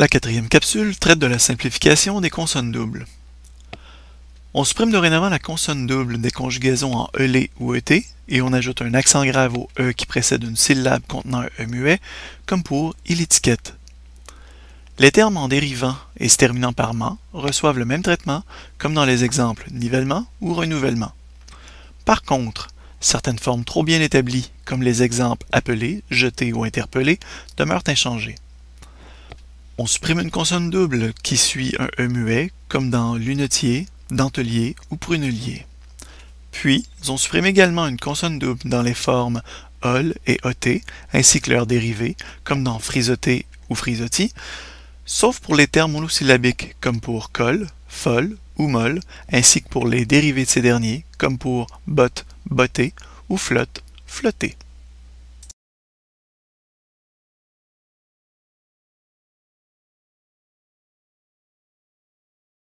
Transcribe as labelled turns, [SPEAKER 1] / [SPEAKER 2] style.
[SPEAKER 1] La quatrième capsule traite de la simplification des consonnes doubles. On supprime dorénavant la consonne double des conjugaisons en ELÉ e ou ET et on ajoute un accent grave au E qui précède une syllabe contenant un E muet, comme pour il étiquette. Les termes en dérivant et se terminant par ment reçoivent le même traitement, comme dans les exemples nivellement ou renouvellement. Par contre, certaines formes trop bien établies, comme les exemples appelé »,« jeté » ou interpellé », demeurent inchangées. On supprime une consonne double qui suit un E muet, comme dans lunetier, dentelier ou prunelier. Puis, on supprime également une consonne double dans les formes ol et ot, ainsi que leurs dérivés, comme dans frisoté ou frisotti, sauf pour les termes monosyllabiques, comme pour col, fol ou mol, ainsi que pour les dérivés de ces derniers, comme pour botte, botté » ou flotte, flotter.